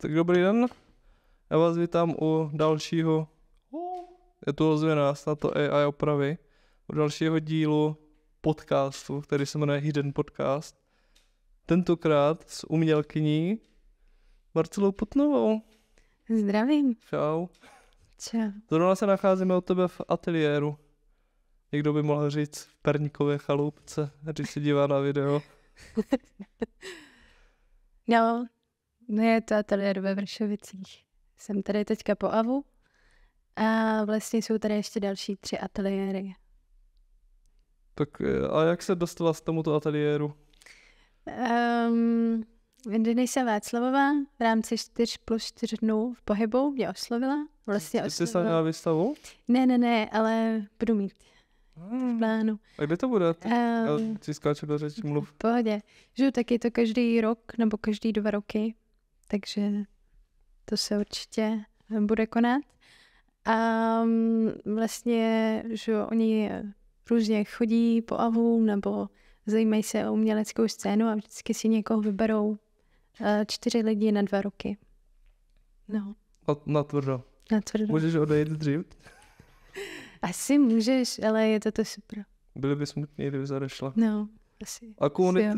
Tak dobrý den, já vás vítám u dalšího, je tu ozvěna, snad to AI opravy, u dalšího dílu podcastu, který se jmenuje Hidden Podcast. Tentokrát s umělkyní Marcelou Putnovou. Zdravím. Čau. Čau. Zrovna se nacházíme u tebe v ateliéru. Někdo by mohl říct v Perníkové chaloupce, když se dívá na video. no, No je to ateliér ve Vršovicích. Jsem tady teďka po AVu a vlastně jsou tady ještě další tři ateliéry. Tak eh, a jak se dostala z tomuto ateliéru? Um, ehm, Denisa Václavová v rámci 4 plus 4 dnů v pohybu mě oslovila. Vlastně Ty jsi se na výstavu? Ne, ne, ne, ale budu mít hmm. v plánu. A kde to bude? Um, Já si skáču do řeči, mluv. V pohodě. Žiju taky to každý rok nebo každý dva roky takže to se určitě bude konat. A mm, vlastně, že oni různě chodí po AVU nebo zajímají se o uměleckou scénu a vždycky si někoho vyberou eh, čtyři lidi na dva roky. No. Na tvrdo. Na tvrdo. Můžeš odejít dřív? Asi můžeš, ale je to to super. Byli by smutný, kdyby odešla. No, asi. A komunita,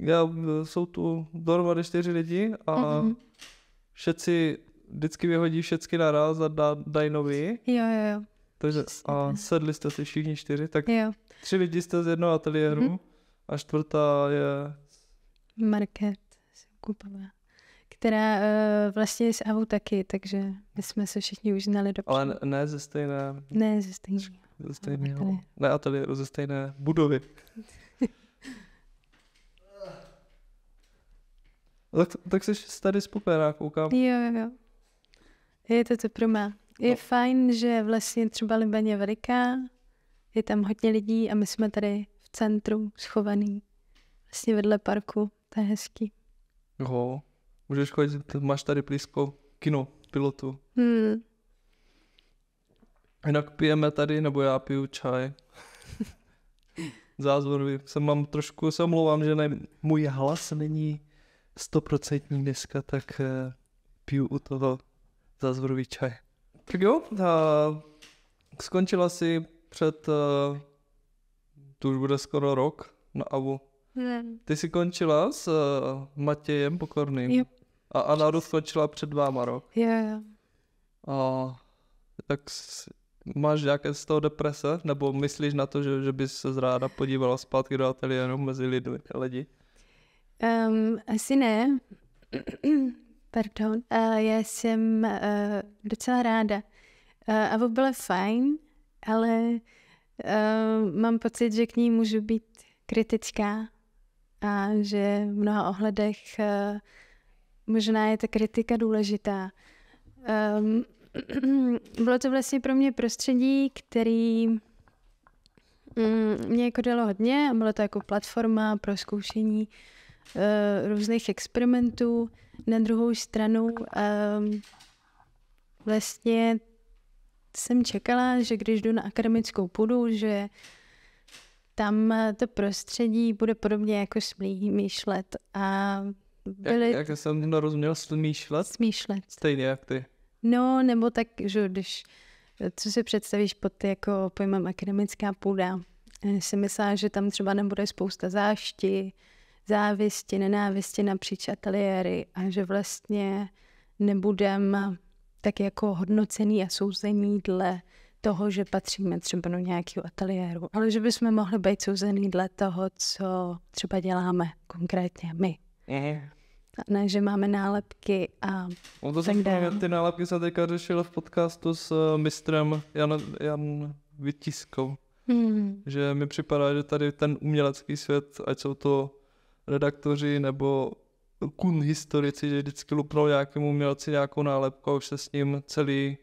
já, eh, jsou tu dohromady čtyři lidi a mm-hmm. všetci vždycky vyhodí všechny naraz a dá, dají nový. Jo, jo, jo. Takže a sedli jste si všichni čtyři, tak jo. tři lidi jste z jednoho ateliéru mm-hmm. a čtvrtá je... Market Kupová, která uh, vlastně je s Avou taky, takže my jsme se všichni už znali dobře. Ale ne ze stejné... Ne ze stejného. Ze stejného. Ne ateliéru, ze stejné budovy. Tak, tak jsi tady spokojená, koukám. Jo, jo, jo. Je to to mě. Je no. fajn, že vlastně třeba Liban je veliká, je tam hodně lidí a my jsme tady v centru schovaný, vlastně vedle parku, to je hezký. Jo, můžeš chodit, máš tady blízko kino, pilotu. Hmm. Jinak pijeme tady, nebo já piju čaj. Zázvorový. Jsem mám trošku, se omlouvám, že ne, můj hlas není stoprocentní dneska, tak uh, piju u toho zázvorový čaj. Tak jo, uh, skončila si před, uh, to už bude skoro rok na AVU. Ty jsi končila s uh, Matějem Pokorným. Jo. A Anna skončila končila před váma rok. Jo, jo. A tak jsi, máš nějaké z toho deprese? Nebo myslíš na to, že, že bys se ráda podívala zpátky do ateliéru mezi lidmi, lidi? Um, asi ne. Pardon. Uh, já jsem uh, docela ráda. Uh, eh, Avo byla fajn, ale uh, mám pocit, že k ní můžu být kritická a že v mnoha ohledech uh, možná je ta kritika důležitá. Um, bylo to vlastně pro mě prostředí, který mm, mě jako dalo hodně a bylo to jako platforma pro zkoušení uh, Eh, různých experimentů. Na druhou stranu ehm, vlastně jsem čekala, že když jdu na akademickou půdu, že tam eh, to prostředí bude podobně jako smýšlet. A byly... jak, jak jsem nerozuměl smýšlet? Smýšlet. Stejně jak ty. No, nebo tak, že když, co si představíš pod jako pojmem akademická půda, eh, si myslela, že tam třeba nebude spousta zášti, závisti, nenávisti napříč ateliéry a že vlastně nebudem tak jako hodnocený a souzený dle toho, že patříme třeba do nějakého ateliéru, ale že bychom mohli být souzený dle toho, co třeba děláme konkrétně my. Mhm. A ne, že máme nálepky a On no to tak dále. Ty nálepky jsem teďka řešila v podcastu s eh, mistrem Jan, Jan Vytiskou. Hmm. Že mi připadá, že tady ten umělecký svět, ať jsou to redaktoři nebo kun historici, že vždycky lupnou nějakému umělci nějakou nálepku a už se s ním celý,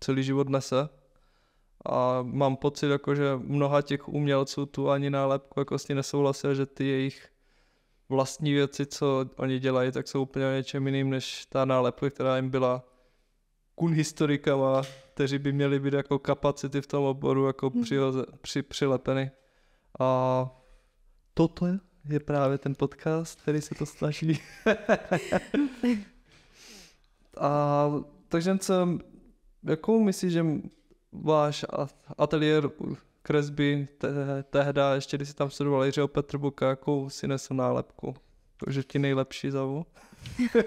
celý život nese. A mám pocit, jako, že mnoha těch umělců tu ani nálepku jako s ní nesouhlasil, že ty jejich vlastní věci, co oni dělají, tak jsou úplně něčem jiným než ta nálepka, která jim byla kun historikama, kteří by měli být jako kapacity v tom oboru jako hmm. při, při, přilepeny. A toto je je právě ten podcast, který se to snaží. A takže co, jakou myslíš, že váš ateliér kresby te, tehda, ještě když jsi tam studoval Jiřího Petrbuka, jakou si nesl nálepku? že ti nejlepší zavu?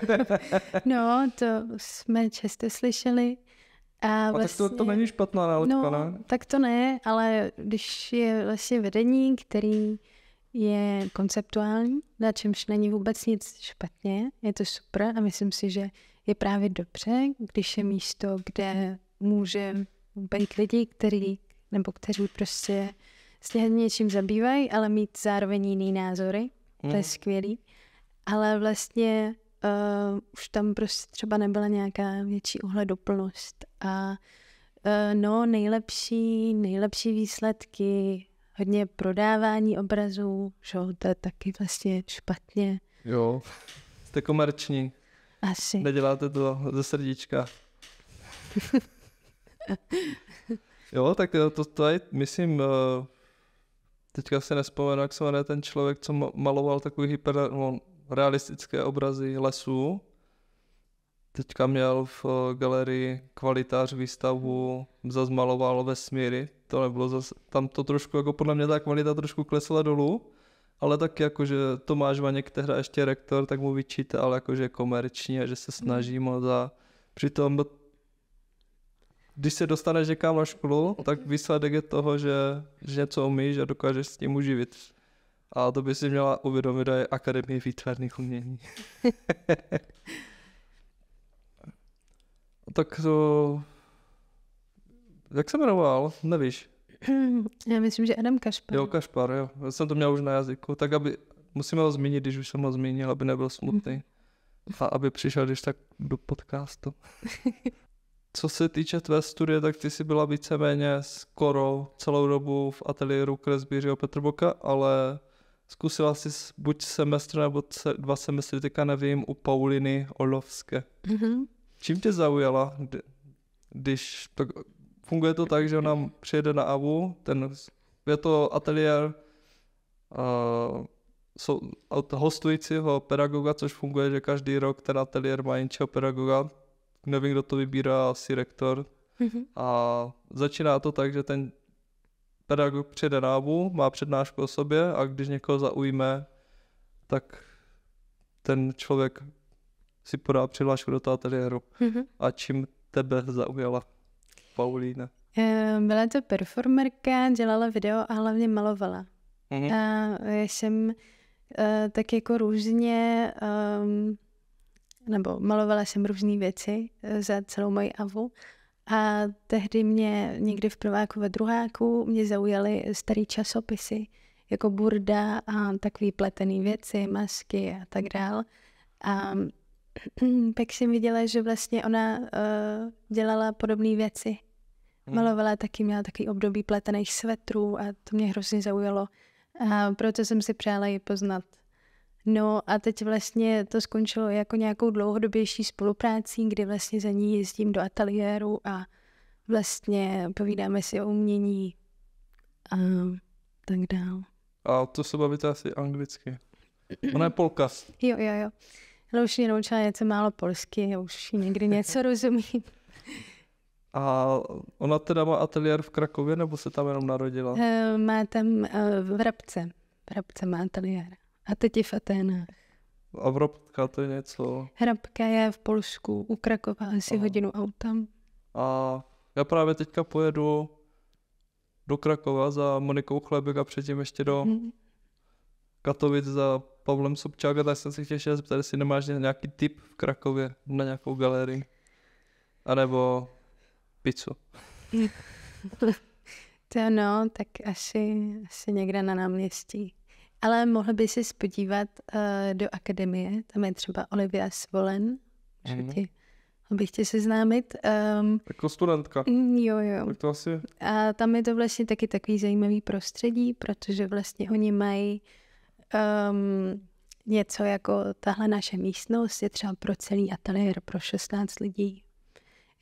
no, to jsme často slyšeli. A, a vlastně, tak to, to vlastně- není špatná nálepka, no, ne? tak to ne, ale když je vlastně vedení, který je konceptuální, na čemž není vůbec nic špatně, je to super a myslím si, že je právě dobře, když je místo, kde může být lidi, který, nebo kteří prostě s něčím zabývají, ale mít zároveň jiný názory, to je mhm. skvělý, ale vlastně uh, už tam prostě třeba nebyla nějaká větší ohleduplnost a uh, no nejlepší, nejlepší výsledky hodně prodávání obrazů, že to je taky vlastně špatně. Jo, jste komerční. Asi. Neděláte to ze srdíčka. jo, tak eh, to, to je, myslím, eh, teďka se nespomenu, jak se jmenuje ten člověk, co maloval takový hyperrealistické no, obrazy lesů. Teďka měl v eh, galerii kvalitář výstavu, zazmaloval vesmíry, to nebylo zase, tam to trošku, jako podle mě ta kvalita trošku klesla dolů, ale tak jako, že Tomáš Vaněk, tehda ještě rektor, tak mu vyčítal, jako, že komerční a že se mhm. snaží moc a přitom když se dostaneš někam na školu, tak výsledek je toho, že, že něco umíš a dokážeš s tím uživit. A to by si měla uvědomit je Akademie výtvarných umění. tak to jak se jmenoval? Nevíš? Já myslím, že Adam Kašpar. Jo, no. Kašpar, jo. Já jsem to měl už na jazyku. Tak aby, musíme ho zmínit, když už jsem ho zmínil, aby nebyl smutný. Mhm. A aby přišel, když tak do podcastu. Co se týče tvé studie, tak ty jsi byla víceméně skoro celou dobu v ateliéru Kresbířího Petrboka, ale zkusila jsi buď semestr nebo dva semestry, teďka nevím, u Pauliny Olovské. Mm-hmm. Čím tě zaujala, když tak funguje to tak, že ona přijede na AVU, ten, je to ateliér uh, so, od hostujícího pedagoga, což funguje, že každý rok ten ateliér má něčeho pedagoga, nevím, kdo to vybírá, asi rektor. Mhm. A začíná to tak, že ten pedagog přijede na AVU, má přednášku o sobě a když někoho zaujme, tak ten člověk si podá přihlášku do toho ateliéru. Mhm. A čím tebe zaujala? Paulína? Eh, byla to performerka, dělala video a hlavně malovala. Mm-hmm. A já jsem eh, tak jako různě, ehm, nebo malovala jsem různé věci eh, za celou moji avu. A tehdy mě někdy v prváku ve druháku mě zaujaly starý časopisy, jako burda a takový pletený věci, masky a tak dál. A pak jsem viděla, že vlastně ona uh, dělala podobné věci Mhm. malovala, taky měla takový období pletených svetrů a to mě hrozně zaujalo. A proto jsem si přála ji poznat. No a teď vlastně to skončilo jako nějakou dlouhodobější spoluprácí, kdy vlastně za ní jezdím do ateliéru a vlastně povídáme si o umění a tak dál. A to se bavíte asi anglicky. Ona je polka. Jo, jo, jo. Ale už mě naučila něco málo polsky, už někdy něco rozumím. A ona teda má ateliér v Krakově, nebo se tam jenom narodila? E, má tam e, v Rabce. V Rabce má ateliér. A teď je v Aténách. A Rabka to je něco? Hrabka je v Polsku, u Krakova, asi Aha. hodinu autem. A já právě teďka pojedu do Krakova za Monikou Chlebek a předtím ještě do hmm. Katovic za Pavlem Sobčáka, tak jsem si chtěl zeptat, jestli nemáš nějaký tip v Krakově na nějakou galerii. A nebo pizzu. to no, tak asi, asi někde na náměstí. Ale mohl by si spodívat uh, eh, do akademie, tam je třeba Olivia Svolen, mm ti, abych tě seznámit. Um, jako studentka. Mm, jo, jo. Tak to asi A tam je to vlastně taky takový zajímavý prostředí, protože vlastně oni mají um, něco jako tahle naše místnost je třeba pro celý ateliér, pro 16 lidí,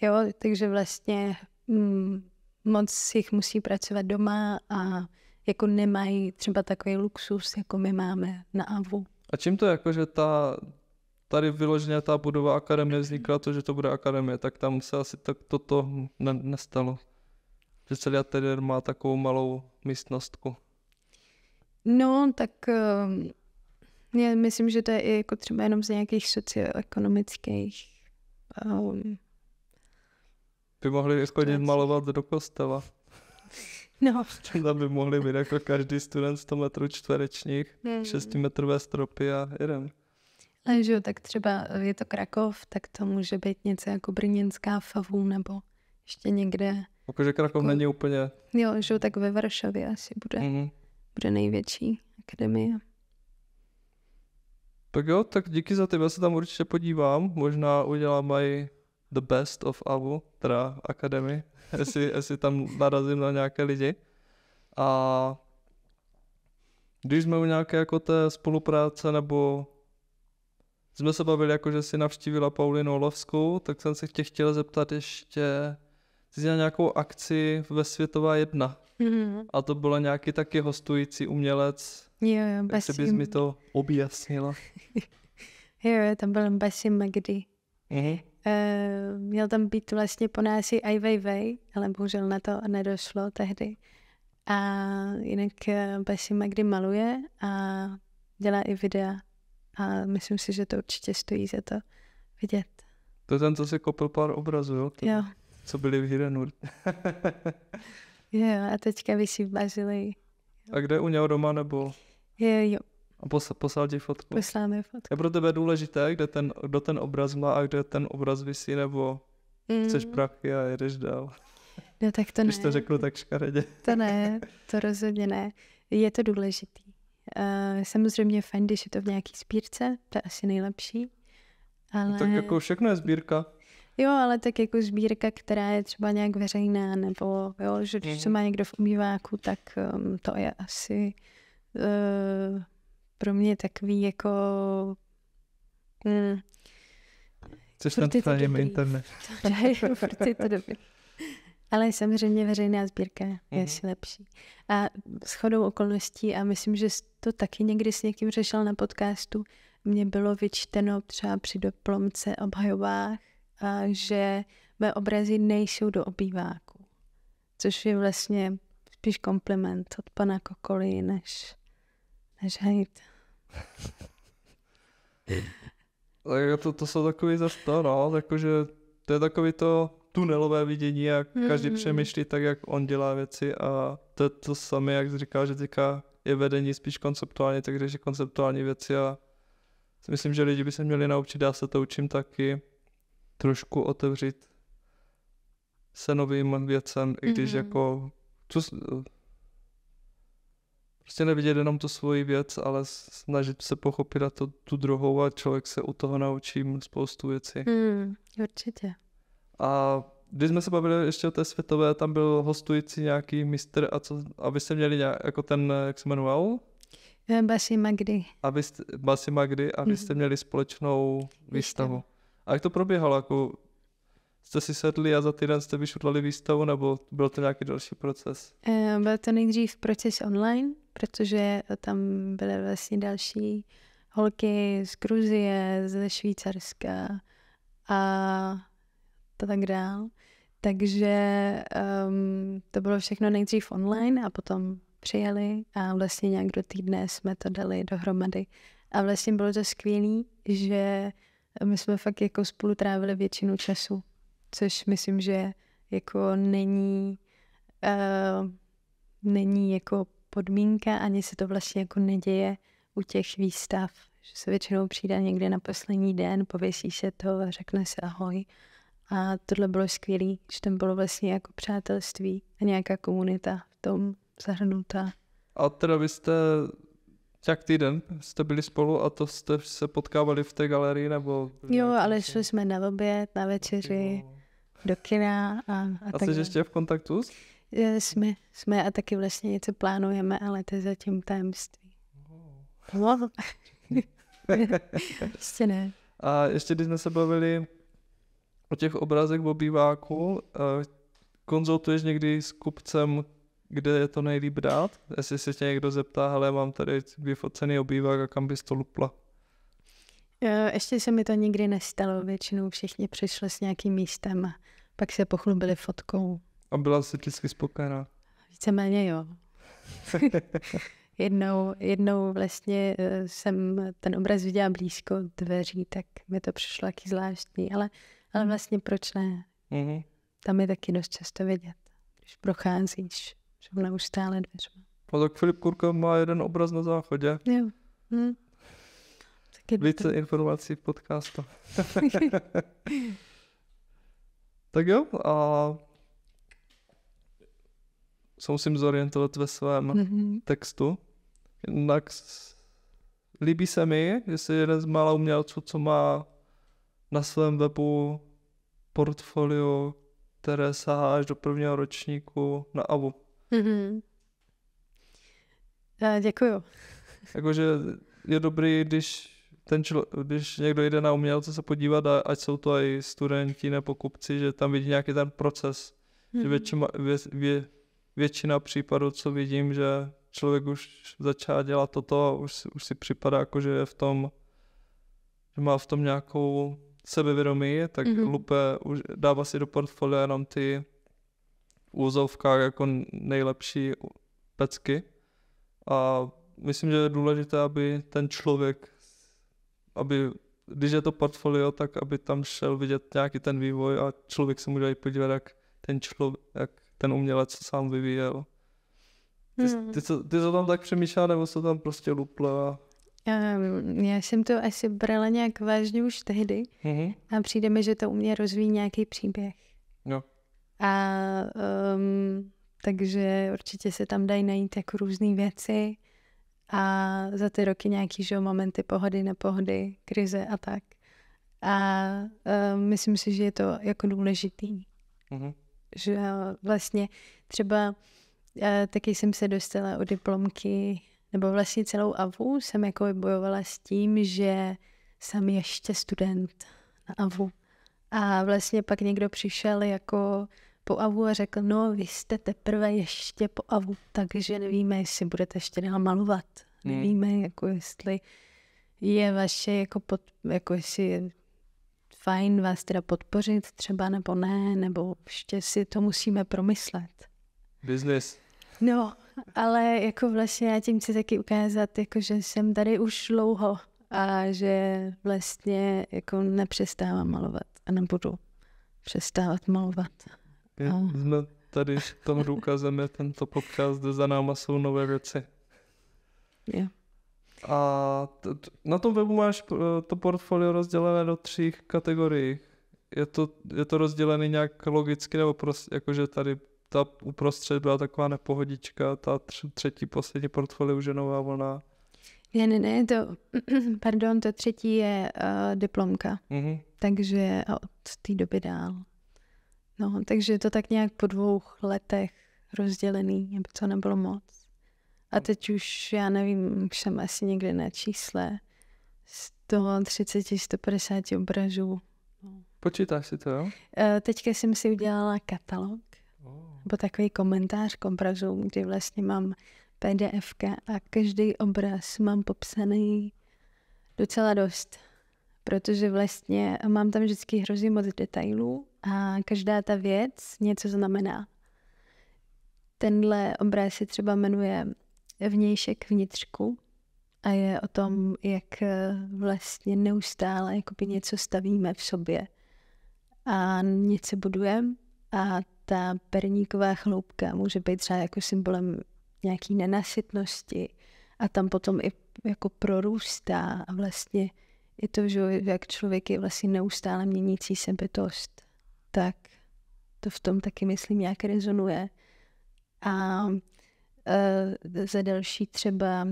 Jo, takže vlastně mm, moc jich musí pracovat doma a jako nemají třeba takový luxus, jako my máme na AVU. A čím to jako, že ta, tady vyloženě ta budova akademie vznikla, to, že to bude akademie, tak tam se asi tak toto ne- nestalo. Že celý ateliér má takovou malou místnostku. No, tak um, já myslím, že to je i jako třeba jenom z nějakých socioekonomických um, by mohli chodit malovat do kostela. No. Tam by mohli být jako každý student 100 metrů čtverečních, hmm. 6 metrové stropy a jeden. Ale že jo, tak třeba je to Krakov, tak to může být něco jako brněnská favu nebo ještě někde. Jakože Krakov jako, není úplně. Jo, že jo, tak ve Varšavě asi bude, mm-hmm. bude největší akademie. Tak jo, tak díky za tebe se tam určitě podívám. Možná udělám i The Best of AVU, teda Academy, jestli, jestli tam narazím na nějaké lidi. A když jsme u nějaké jako té spolupráce nebo jsme se bavili jako, že si navštívila Paulinu Olovskou, tak jsem se tě chtěl zeptat ještě, jsi na nějakou akci ve Světová jedna. Mm-hmm. A to byl nějaký taky hostující umělec. Jo, jo, Jak se bys mi to objasnila? jo, jo, byl Basim Magdi. Mm-hmm. Eh, měl tam být vlastně po nás i Ai Weiwei, ale bohužel na to nedošlo tehdy. A jinak eh, Basi Magdy maluje a dělá i videa. A myslím si, že to určitě stojí za to vidět. To je ten, co si koupil pár obrazů, jo? Který, jo. Co byly v Hirenur. jo, a teďka vysí v Bazilii. A kde u něho doma nebo? Jo, jo. A poslal, poslal ti fotku? Poslal mi fotku. Je pro tebe důležité, kde ten, kdo ten obraz má a kde ten obraz vysí, nebo mm. chceš prachy a jedeš dál? No tak to ne. Když to řeknu tak škaredě. To ne, to rozhodně ne. Je to důležitý. Uh, eh, samozřejmě fajn, když je to v nějaký sbírce, to je asi nejlepší. Ale... No tak jako všechno je sbírka. Jo, ale tak jako sbírka, která je třeba nějak veřejná, nebo jo, že když se mhm. má někdo v umýváku, tak um, to je asi uh, pro mě takový jako... Hmm. Což tam to internet. furt je to dobrý. Ale samozřejmě veřejná sbírka je mm-hmm. asi lepší. A s chodou okolností, a myslím, že to taky někdy s někým řešil na podcastu, mě bylo vyčteno třeba při doplomce obhajovách, a že mé obrazy nejsou do obýváku. Což je vlastně spíš kompliment od pana Kokoly, než Nežhajte. Jako to, to jsou takový zase to, no, no, jakože to je takový to tunelové vidění, jak každý mm přemýšlí tak, jak on dělá věci a to je to samé, jak jsi říkal, že teďka je vedení spíš konceptuálně, tak řeší konceptuální věci a myslím, že lidi by se měli naučit, já se to učím taky, trošku otevřít se novým věcem, i když mm-hmm. jako, co, prostě nevidět jenom tu svoji věc, ale snažit se pochopit a to, tu druhou a člověk se u toho naučí spoustu věcí. Mm, určitě. A když jsme se bavili ještě o té světové, tam byl hostující nějaký mistr a co, a vy jste měli nějak, jako ten, jak se jmenoval? Eh, Basi Magdy. A vy jste, Basi Magdy a vy hmm. jste měli společnou výstavu. A jak to probíhalo? Jako jste si sedli a za týden jste vyšudlali výstavu, nebo byl to nějaký další proces? Eh, byl to nejdřív proces online, protože tam byly vlastně další holky z Gruzie, ze Švýcarska a tak dál. Takže um, to bylo všechno nejdřív online a potom přijeli a vlastně nějak do týdne jsme to dali dohromady. A vlastně bylo to skvělé, že my jsme fakt jako spolu trávili většinu času což myslím, že jako není, uh, není jako podmínka, ani se to vlastně jako neděje u těch výstav, že se většinou přijde někde na poslední den, pověsí se to, řekne se ahoj. A tohle bylo skvělé, že tam bylo vlastně jako přátelství a nějaká komunita v tom zahrnutá. A teda vy jste jak týden jste byli spolu a to jste se potkávali v té galerii nebo? Jo, ale šli jsme na oběd, na večeři. Jo do kina a, a, a tak. A jsi ještě v kontaktu? Jsme, jsme a taky vlastně něco plánujeme, ale to je zatím tajemství. Oh. No. ještě ne. A ještě když jsme se bavili o těch obrazech v obýváku, eh, konzultuješ někdy s kupcem, kde je to nejlíp dát? Jestli se tě někdo zeptá, ale mám tady vyfocený obývák a kam bys to lupla? Eh, ještě se mi to nikdy nestalo, většinou všichni přišli s nějakým místem pak se pochlubili fotkou. A byla se vždycky spokojená? Víceméně jo. jednou, jednou vlastně eh, jsem ten obraz viděla blízko dveří, tak mi to přišlo taky zvláštní, ale, ale mhm. vlastně proč ne? Mm-hmm. Tam je taky dost často vidět, když procházíš, už stále dveřma. A tak Filip Kurka má jeden obraz na záchodě. Jo. Hm. Více to... informací v podcastu. Tak jo, a se musím zorientovat ve svém mm-hmm. textu. Jinak líbí se mi, že jsi jeden z mála umělců, co má na svém webu portfolio, které sahá až do prvního ročníku na AVU. Mm-hmm. Eh, děkuju. Jakože je dobrý, když ten člo, když někdo jde na umělce se podívat, a ať jsou to i studenti nebo kupci, že tam vidí nějaký ten proces. Mm-hmm. Že mhm. většina, vě, vě, většina případů, co vidím, že člověk už začal dělat toto, už, už si připadá jako, že je v tom, že má v tom nějakou sebevědomí, tak mm-hmm. lupe už dává si do portfolia jenom ty v úzovkách jako nejlepší pecky. A myslím, že je důležité, aby ten člověk aby když je to portfolio, tak aby tam šel vidět nějaký ten vývoj a člověk se může i podívat, jak ten člověk, jak ten umělec sám vyvíjel. Ty, hmm. ty, co, ty se tam tak přemýšlel, nebo se tam prostě lupla? Um, ehm, já jsem to asi brala nějak vážně už tehdy mm-hmm. a přijde mi, že to u mě rozvíjí nějaký příběh. No. A um, takže určitě se tam dají najít jako různé věci a za ty roky nějaký že, momenty pohody, nepohody, krize a tak. A uh, myslím si, že je to jako důležitý. Mm-hmm. Že vlastně třeba uh, taky jsem se dostala o diplomky, nebo vlastně celou AVU jsem jako bojovala s tím, že jsem ještě student na AVU. A vlastně pak někdo přišel jako po avu a řekl, no vy jste teprve ještě po avu, takže nevíme, jestli budete ještě dál malovat. Hmm. Nevíme, jako jestli je vaše, jako, pod, jako jestli je fajn vás teda podpořit třeba nebo ne, nebo ještě si to musíme promyslet. Business. No, ale jako vlastně já tím chci taky ukázat, jako že jsem tady už dlouho a že vlastně jako nepřestávám malovat a nebudu přestávat malovat. Je, Jsme tady v tom důkazem je tento podcast, kde za náma jsou nové věci. Yeah. A t- t- na tom webu máš eh, to portfolio rozdělené do tří kategorií. Je to, je to rozdělené nějak logicky, nebo prostě jakože tady ta uprostřed byla taková nepohodička, ta tř- třetí, poslední portfolio už je nová vlna. Ne, ne, ne, to, pardon, to třetí je uh, diplomka. Mm-hmm. Takže od té doby dál. No, takže to tak nějak po dvou letech rozdělený, aby to nebylo moc. A hmm. teď už, já nevím, jsem asi někde na čísle 130, 150 obrazů. No. Počítáš si to, jo? E, teďka jsem si udělala katalog, oh. nebo takový komentář k obrazům, kdy vlastně mám pdf a každý obraz mám popsaný docela dost, protože vlastně mám tam vždycky hrozně moc detailů a každá ta věc něco znamená. Tenhle obraz se třeba jmenuje Vnějšek vnitřku a je o tom, jak eh, vlastně neustále jakoby něco stavíme v sobě a něco budujeme a ta perníková chloupka může být třeba jako symbolem nějaký nenasytnosti a tam potom i jako prorůstá a vlastně je to, že jak člověk je vlastně neustále měnící se bytost tak to v tom taky, myslím, nějak rezonuje. A e, za další třeba,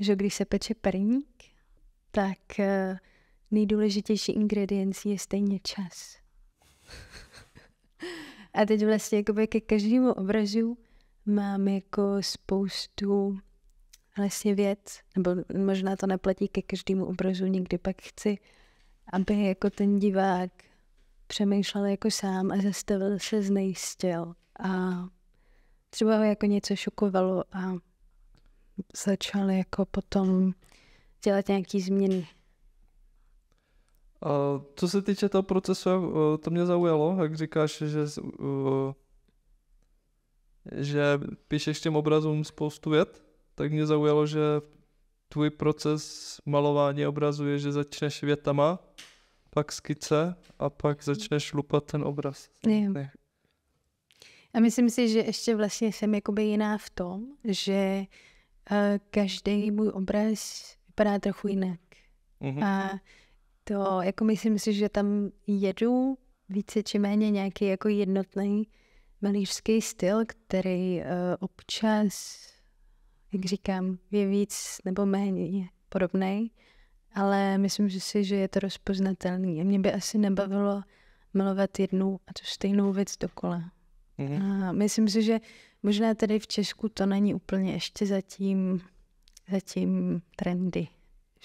že když se peče perník, tak e, nejdůležitější ingrediencí je stejně čas. A teď vlastně jakoby ke každému obrazu mám jako spoustu vlastně věc, nebo možná to neplatí ke každému obrazu, nikdy pak chci, aby jako ten divák přemýšlel jako sám a zastavil se, znejistil a třeba ho jako něco šokovalo a začal jako potom dělat nějaký změny. A co se týče toho procesu, eh, to mě zaujalo, jak říkáš, že, eh, že píšeš těm obrazům spoustu věd, tak mě zaujalo, že tvůj proces malování obrazu je, že začneš větama pak skice a pak začneš lupat ten obraz. Ne. A myslím si, že ještě vlastně jsem jakoby jiná v tom, že uh, eh, každý můj obraz vypadá trochu jinak. Mm-hmm. A to, jako myslím si, že tam jedu více či méně nějaký jako jednotný malířský styl, který uh, občas, jak říkám, je víc nebo méně podobný ale myslím že si, že je to rozpoznatelný. A mě by asi nebavilo milovat jednu a tu stejnou věc dokola. Mm-hmm. A myslím si, že možná tady v Česku to není úplně ještě zatím, zatím trendy.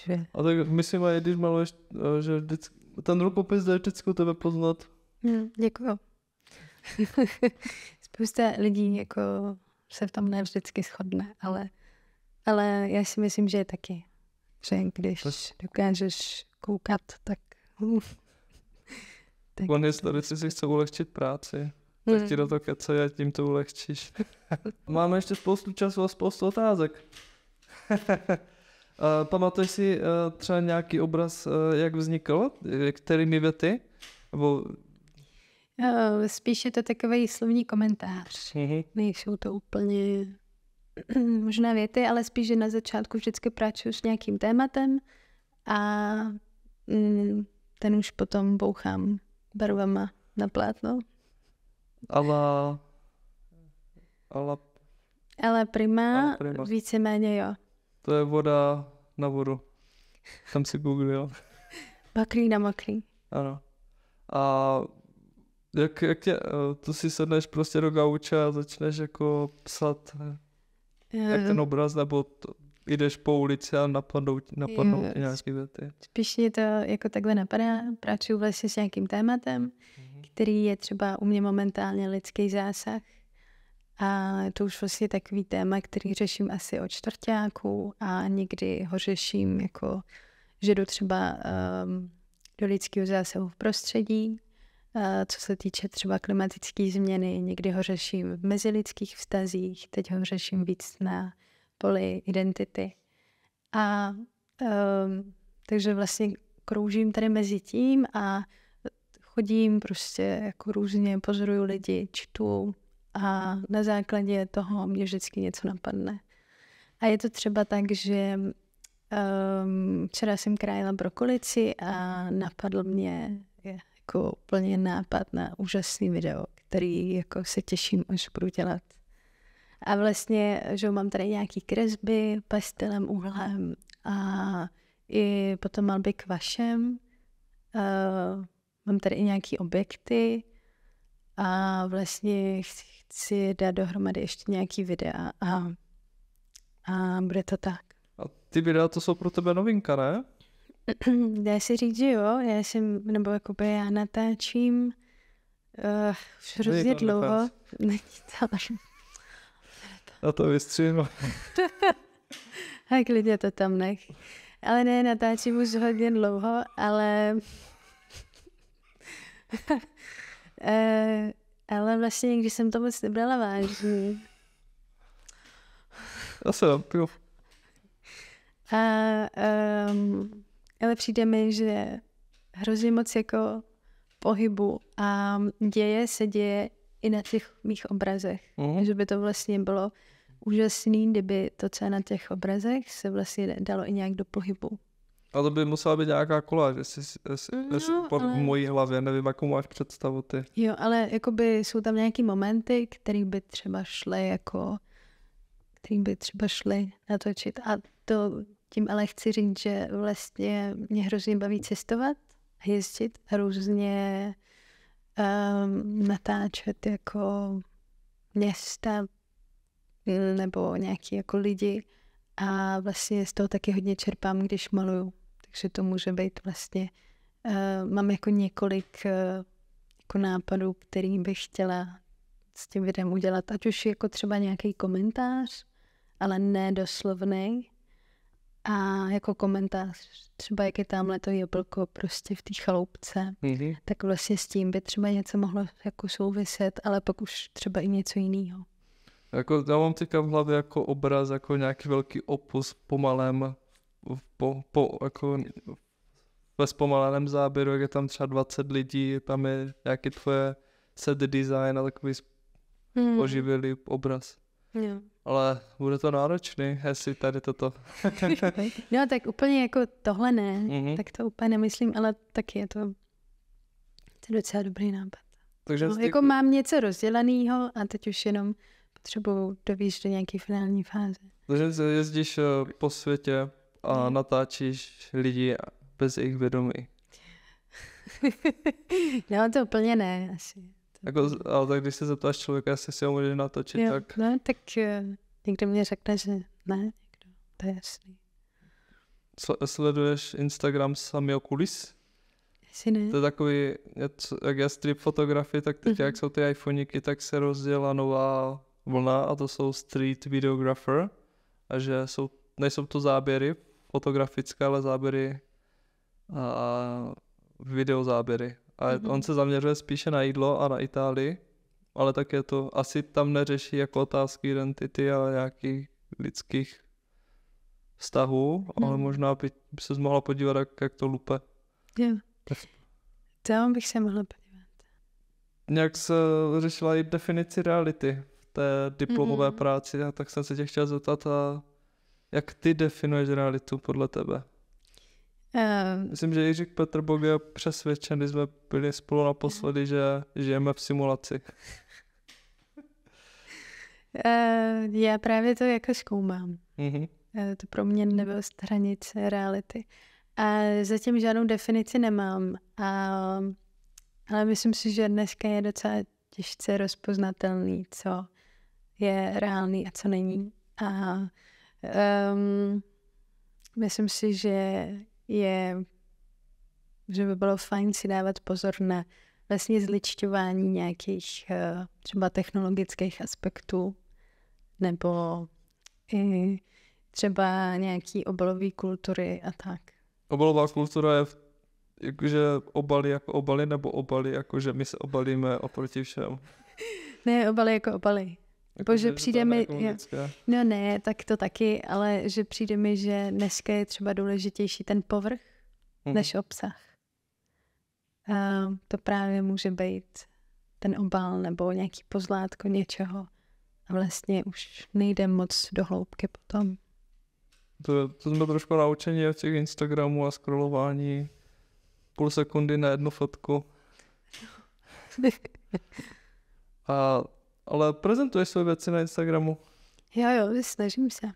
Že... A tak myslím, že když maluješ, eh, že vždycky, ten rukopis jde vždycky tebe poznat. Mm, děkuju. Spousta lidí jako se v tom ne vždycky shodne, ale, ale já si myslím, že je taky že když to... dokážeš koukat, tak... tak... On historici si prostě- chce ulehčit práci. Tak hmm. ti do toho kece a tím to ulehčíš. Máme ještě spoustu času a spoustu otázek. Uh, pamatuješ si uh, třeba nějaký obraz, uh, jak vznikl, kterými věty? Nebo... Uh, spíš je to takový slovní komentář. Mm-hmm. Nejsou to úplně možná věty, ale spíš, že na začátku vždycky pracuji s nějakým tématem a mm, ten už potom bouchám barvama na plátno. Ale... Ale... Ale prima, prima. víceméně jo. To je voda na vodu. Tam si googlil. Bakrý na makrý. Ano. A jak, jak tě, eh, to si sedneš prostě do gauče a začneš jako psat eh, jak ten ehm. obraz, nebo to, jdeš po ulici a napadnou, napadnou jo, nějaké věty. Spíš mě to jako takhle napadá. Pracuji vlastně s nějakým tématem, mm-hmm. který je třeba u mě momentálně lidský zásah. A to už vlastně takový téma, který řeším asi od čtvrtáků a někdy ho řeším jako, že jdu třeba um, do lidského zásahu v prostředí, Eh, co se týče třeba klimatické změny, někdy ho řeším v mezilidských vztazích, teď ho řeším víc na poli identity. A um, takže vlastně kroužím tady mezi tím a chodím prostě jako různě, pozoruju lidi, čtu a na základě toho mě vždycky něco napadne. A je to třeba tak, že um, včera jsem krájela brokolici a napadl mě jako úplně nápad na úžasný video, který jako se těším, až budu dělat. A vlastně, že mám tady nějaký kresby pastelem, uhlem a i potom malby kvašem. Uh, mám tady i nějaký objekty a vlastně chci, chci dát dohromady ještě nějaký videa a, a bude to tak. A ty videa to jsou pro tebe novinka, ne? Dá si říct, že jo, já jsem, nebo jakoby já natáčím uh, už hrozně dlouho. Není to A to vystřihnu. A klidně to tam nech. Ale ne, natáčím už hodně dlouho, ale... uh, ale vlastně nikdy jsem to moc nebrala vážně. Já se napiju. A um, ale přijde mi, že hrozně moc jako pohybu a děje se děje i na těch mých obrazech. Mm-hmm. Že by to vlastně bylo úžasný, kdyby to, co je na těch obrazech, se vlastně dalo i nějak do pohybu. A to by musela být nějaká kola. jestli, jestli, no, jestli ale... v mojí hlavě, nevím, jakou máš představu ty. Jo, ale jakoby jsou tam nějaký momenty, který by třeba šly jako, který by třeba šly natočit a to tím ale chci říct, že vlastně mě hrozně baví cestovat, jezdit, různě um, ehm, natáčet jako města mm, nebo nějaký jako lidi a vlastně z toho taky hodně čerpám, když maluju. Takže to může být vlastně, uh, mám jako několik uh, jako nápadů, který bych chtěla s tím videem udělat. Ať už jako třeba nějaký komentář, ale ne doslovný, a jako komentář, třeba jak je tamhle to jablko prostě v té chaloupce, mm-hmm. tak vlastně s tím by třeba něco mohlo jako souviset, ale pak už třeba i něco jiného. Jako, já mám teďka v hlavě jako obraz, jako nějaký velký opus pomalém, po, po, jako ve zpomaleném záběru, jak je tam třeba 20 lidí, tam je nějaký tvoje set design a takový mm. oživělý obraz. Jo. Ale bude to náročný, jestli tady toto. no tak úplně jako tohle ne, mm-hmm. tak to úplně nemyslím, ale taky je to, to je docela dobrý nápad. Takže no, Jako mám něco rozdělaného a teď už jenom potřebuju dovíš do nějaké finální fáze. Takže jezdíš eh, po světě a natáčíš lidi bez jejich vědomí. no to úplně ne asi. Jako, ale tak když se zeptáš člověka, jestli si ho může natočit, jo, tak... Ne, no, tak uh, někdo mě řekne, že ne, někdo, to je jasný. Sl- sleduješ Instagram sami Kulis? Asi ne. To je takový, jak je strip fotografie, tak teď mm-hmm. jak mhm. jsou ty iPhoniky, tak se rozdělá nová vlna a to jsou street videographer a že jsou, nejsou to záběry fotografické, ale záběry a videozáběry a mm-hmm. on se zaměřuje spíše na jídlo a na Itálii, ale tak je to asi tam neřeší jako otázky identity a nějakých lidských vztahů, mm-hmm. ale mhm. možná by, by se mohla podívat, jak, jak to lupe. Jo. Tam bych se mohla podívat. Nějak se řešila i definici reality v té diplomové mm-hmm. práci, a tak jsem se tě chtěl zeptat, a jak ty definuješ realitu podle tebe? Um, Myslím, že Jiřík Petr Bog je přesvědčen, když jsme byli spolu naposledy, že žijeme v simulaci. Uh, já právě to jako zkoumám. Uh-huh. Uh, to pro mě nebyl stranice reality. A zatím žádnou definici nemám. A, ale myslím si, že dneska je docela těžce rozpoznatelný, co je reálný a co není. A um, myslím si, že je, že by bylo fajn si dávat pozor na vlastně zličťování nějakých eh, třeba technologických aspektů nebo i třeba nějaký obalový kultury a tak. Obalová kultura je jakože obaly jako obaly nebo obaly, jakože my se obalíme oproti všem. ne, obaly jako obaly. Jako, že, že přijde mi, no ne, tak to taky, ale že přijde mi, že dneska je třeba důležitější ten povrch hmm. než obsah. A to právě může být ten obal nebo nějaký pozlátko něčeho. A vlastně už nejde moc do hloubky potom. To, to jsme trošku naučení v těch Instagramu a scrollování půl sekundy na jednu fotku. a ale prezentuješ své věci na Instagramu. Jo, jo, snažím se.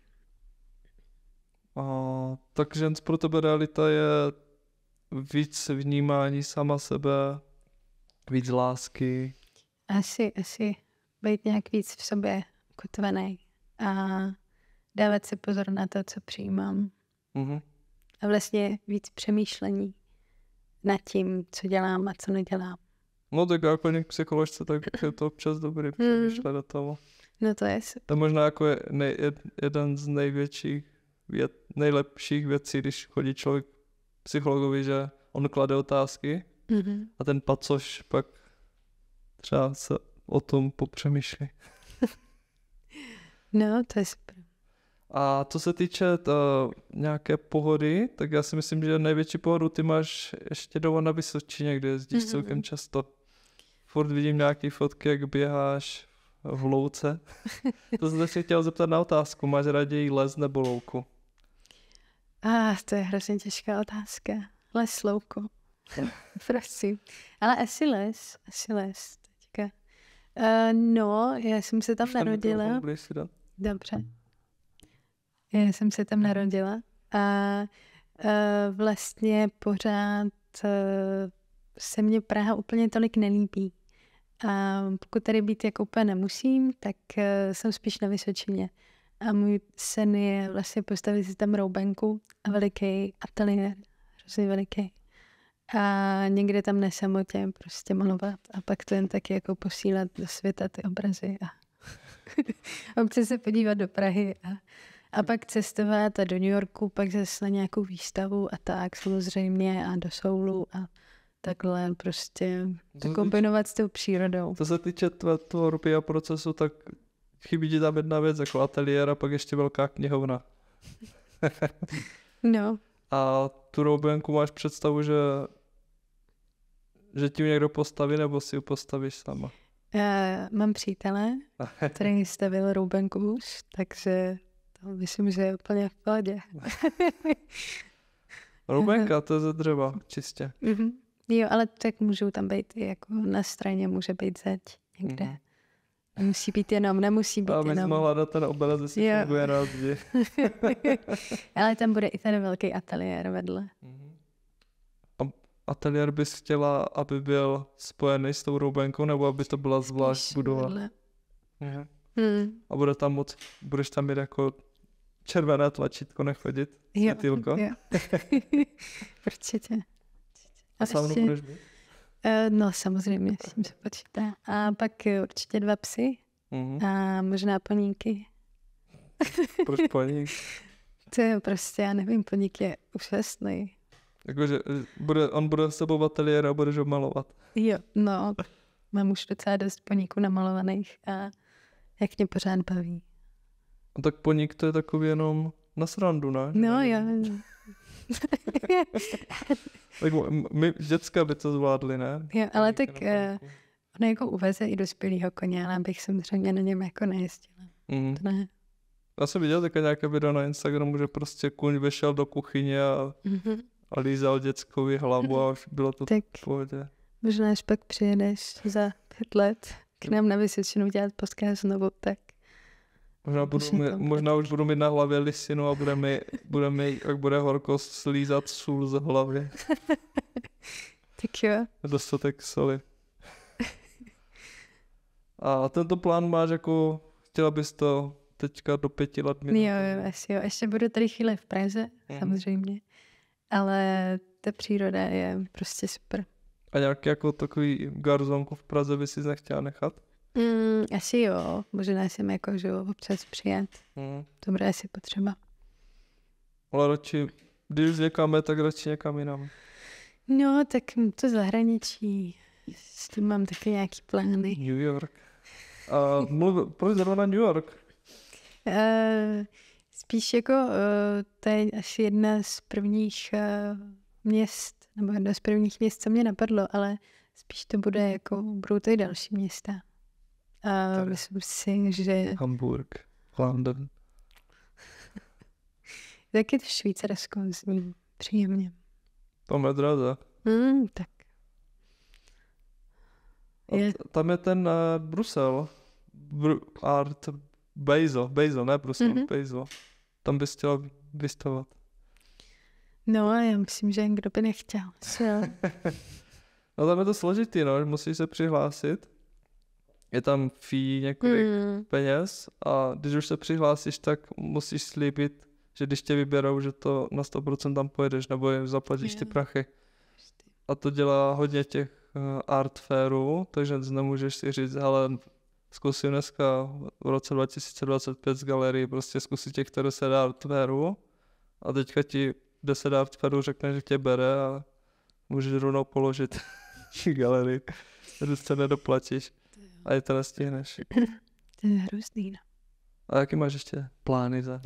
A, takže pro tebe realita je víc vnímání sama sebe, víc lásky. Asi, asi být nějak víc v sobě kotvený a dávat si pozor na to, co přijímám. Mm-hmm. A vlastně víc přemýšlení nad tím, co dělám a co nedělám. No tak jako psycholožce, tak je to občas dobrý hmm. přemýšlet do toho. No to je. To možná jako je nej, jeden z největších, věd, nejlepších věcí, když chodí člověk psychologovi, že on klade otázky mm-hmm. a ten pacoš pak třeba se o tom popřemýšlí. no, to je super. A co se týče to, eh, nějaké pohody, tak já si myslím, že největší pohodu ty máš ještě doma na Vysočině, kde jezdíš mm-hmm. celkem často furt vidím nějaké fotky, jak běháš v louce. to jsem se chtěl zeptat na otázku. Máš raději les nebo louku? A ah, to je hrozně těžká otázka. Les, louku. Prosím. Ale asi les. Asi les. Teďka. Uh, no, já jsem se tam Už narodila. Tam Dobře. Já jsem se tam hm. narodila a uh, vlastně pořád uh, se mě Praha úplně tolik nelíbí. A pokud tady být jako úplně nemusím, tak eh, jsem spíš na Vysočině. A můj sen je vlastně postavit si tam roubenku a veliký ateliér, hrozně veliký. A někde tam nesamotě prostě malovat a pak to jen taky jako posílat do světa ty obrazy a občas se podívat do Prahy a, a pak cestovat a do New Yorku, pak zase na nějakou výstavu a tak samozřejmě a do Soulu a takhle prostě to kombinovat s tou přírodou. Co se týče tvé tvorby a procesu, tak chybí ti tam jedna věc, jako ateliér a pak ještě velká knihovna. no. A tu roubenku máš představu, že že ti někdo postaví, nebo si ji postavíš sama? Já eh, mám přítele, který stavil roubenku už, takže to myslím, že je úplně v pohodě. Roubenka, to je ze dřeva, čistě. Mm-hmm. Jo, ale tak můžou tam být i jako na straně, může být zeď někde. mm Musí být jenom, nemusí být jenom. Ale my jenom. jsme hledat ten obraz, jestli jo. funguje na zdi. Ale tam bude i ten velký ateliér vedle. Mhm. A ateliér bys chtěla, aby byl spojený s tou roubenkou, nebo aby to byla zvlášť budova? Vedle. Mhm. Hmm. A bude tam moc, budeš tam mít jako červené tlačítko nechodit, jo, Jo. Určitě. A slavnou budeš eh, mít? No, samozřejmě, s tím se počítá. A pak určitě dva psy mm-hmm. a možná poníky. Proč poník? to je prostě, já nevím, poník je úžasný. Jakože eh, bude, on bude s sebou ateliér a budeš ho malovat. Jo, no, mám už docela dost poníků namalovaných a jak mě pořád baví. A tak poník to je takový jenom na srandu, ne? No, jo tak my děcka by to zvládli, ne? Jo, ale tak uh, ono jako uveze i dospělého koně, ale bych samozřejmě na něm jako nejezdila. Mm. To ne. Já jsem viděl také nějaké video na Instagramu, že prostě kuň vešel do kuchyně a, mm-hmm. a lízal dětskou hlavu a bylo to tak v pohodě. Možná, až pak přijedeš za pět let k nám na Vysvětšinu dělat podcast znovu, tak Možná, budu mít, možná už budu mít na hlavě lisinu a bude mi, bude mi jak bude horko, slízat sůl z hlavy. tak jo. Dostatek soli. A tento plán máš jako, chtěla bys to teďka do pěti let mít? Jo, jo, asi jo. Ještě budu tady chvíli v Praze, mm. samozřejmě. Ale ta příroda je prostě super. A nějaký jako takový garzonku v Praze by si nechtěla nechat? Mm, asi jo, možná jsem jako, že občas přijet. Mm. bude asi potřeba. Ale radši, když někam tak radši někam jinam. No, tak to zahraničí. S tím mám taky nějaký plány. New York. Uh, mluv, proč zrovna New York? Uh, spíš jako, uh, to je asi jedna z prvních uh, měst, nebo jedna z prvních měst, co mě napadlo, ale spíš to bude jako, budou i další města. Uh, myslím si, že... Hamburg, London. tak je to Švýcarsko, zní příjemně. To je draze. Mm, tak. Je... Tam je ten uh, Brusel, Br- Art Basel, Basel, ne Brusel, mm-hmm. Basel. Tam bys chtěl vystavovat. No, já myslím, že kdo by nechtěl. no tam je to složitý, no, musíš se přihlásit je tam fí několik mm. peněz a když už se přihlásíš, tak musíš slíbit, že když tě vyberou, že to na 100% tam pojedeš nebo jim zaplatíš ty prachy. A to dělá hodně těch eh, art fairů, takže nemůžeš si říct, ale zkusím dneska v roce 2025 z galerii prostě zkusit těch dá art fairu a teďka ti 10 art fairů řekne, že tě bere a můžeš rovnou položit galerii, že se nedoplatíš. A je to nestihneš. to je hrůzný, no. A jaký máš ještě plány za?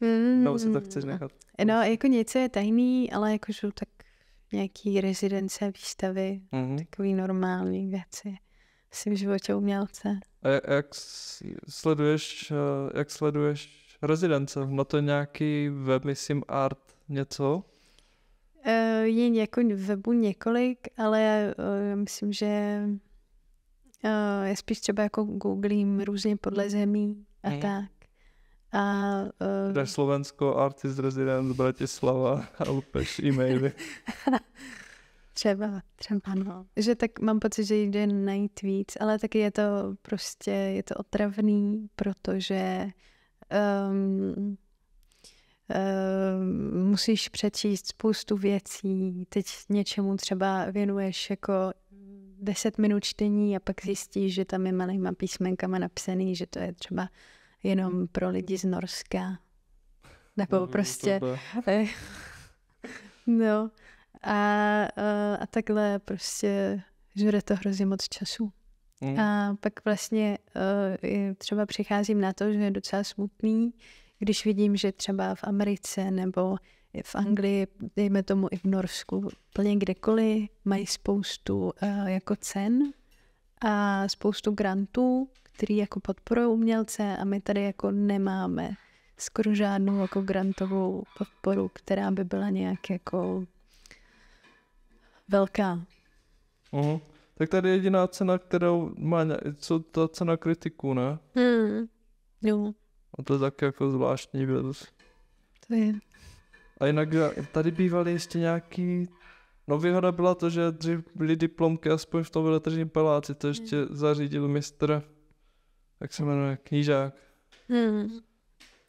Mm, Nebo si to chceš nechat? Eh, no, jako něco je tajný, ale jako jsou tak nějaký rezidence, výstavy, mm-hmm. takový normální věci. Asi v životě umělce. A jak, sleduješ, eh, jak sleduješ rezidence? Má to nějaký web, myslím, art něco? Eh, je jako webu několik, ale myslím, že Eh, já spíš třeba jako googlím různě podle mm. zemí a hmm. tak. A, uh... Eh, Dáš Slovensko, Artist Resident, Bratislava a lupeš e-maily. třeba, třeba no. Že tak mám pocit, že jde najít víc, ale taky je to prostě, je to otravný, protože um, um, musíš přečíst spoustu věcí, teď něčemu třeba věnuješ jako deset minut čtení a pak zjistíš, že tam je malýma písmenkama napsaný, že to je třeba jenom pro lidi z Norska. Nebo no, prostě... Eh, no. A, a, eh, a takhle prostě žere to hrozně moc času. Mm. A pak vlastně eh, třeba přicházím na to, že je docela smutný, když vidím, že třeba v Americe nebo v Anglii, dejme tomu i v Norsku, plně kdekoliv mají spoustu uh, jako cen a spoustu grantů, který jako podporují umělce a my tady jako nemáme skoro žádnou jako grantovou podporu, která by byla nějak jako velká. Uhum. Tak tady je jediná cena, kterou má, co ta cena kritiku, ne? Hmm. Jo. A to je tak jako zvláštní věc. To je. A jinak eh, tady bývaly ještě nějaký... No výhoda byla to, že dřív byly diplomky aspoň v tom veletržním paláci, to ještě hmm. zařídil mistr, jak se jmenuje, knížák. Hmm.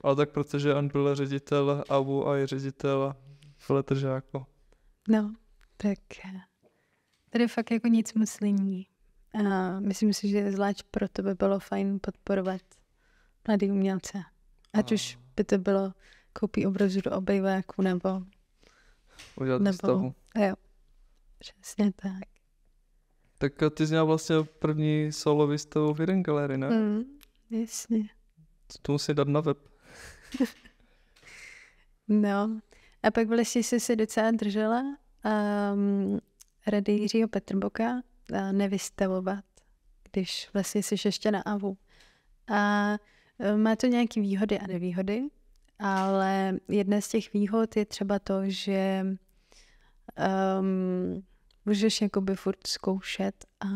Ale tak protože on byl ředitel AVU a je ředitel veletržáku. No, tak eh, tady fakt jako nic moc A myslím si, že zvlášť pro tebe bylo fajn podporovat mladý umělce. Ať a... už by to bylo koupí obrazu do obejváku nebo... Udělat nebo, stavu. Jo, přesně tak. Tak ty jsi měl vlastně první solo výstavu v Hidden Gallery, ne? Mm, jasně. To musí dát na web. no, a pak v Lesi se se docela držela um, rady Jiřího Petrboka eh, nevystavovat, když vlastně jsi ještě na AVU. A eh, má to nějaké výhody a nevýhody. Ale jedna z těch výhod je třeba to, že um, můžeš jakoby furt zkoušet a